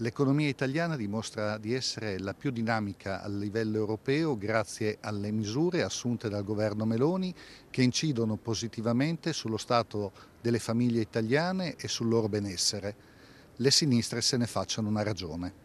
L'economia italiana dimostra di essere la più dinamica a livello europeo grazie alle misure assunte dal governo Meloni che incidono positivamente sullo stato delle famiglie italiane e sul loro benessere. Le sinistre se ne facciano una ragione.